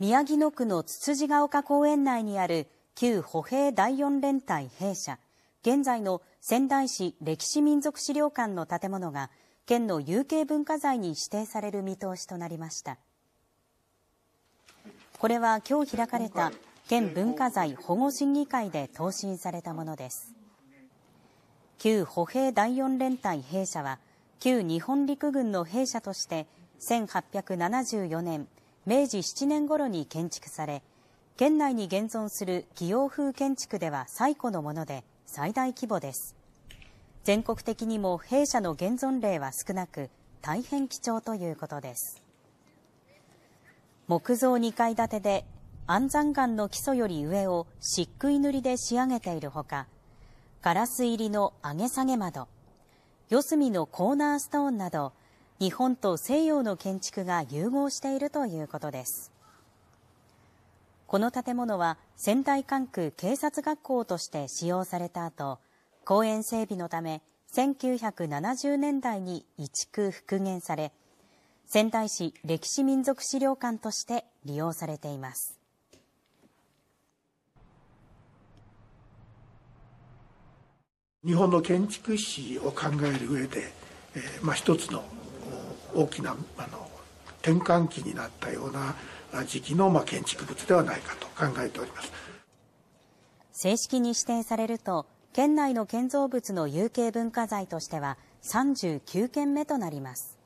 宮城野区のつつじが丘公園内にある旧歩兵第四連隊兵舎、現在の仙台市歴史民俗資料館の建物が、県の有形文化財に指定される見通しとなりました。これは今日開かれた県文化財保護審議会で答申されたものです。旧歩兵第四連隊兵舎は、旧日本陸軍の兵舎として、1874年明治7年頃に建築され、県内に現存する企業風建築では最古のもので最大規模です。全国的にも弊社の現存例は少なく、大変貴重ということです。木造2階建てで安山岩の基礎より上を漆喰塗りで仕上げているほか、ガラス入りの上げ下げ窓、四隅のコーナーストーンなど、日本と西洋の建築が融合しているということです。この建物は仙台管区警察学校として使用された後、公園整備のため1970年代に移築復元され、仙台市歴史民族資料館として利用されています。日本の建築史を考える上で、えー、まあ、一つの大きなあの転換期になったような時期の、まあ、建築物ではないかと考えております正式に指定されると県内の建造物の有形文化財としては39件目となります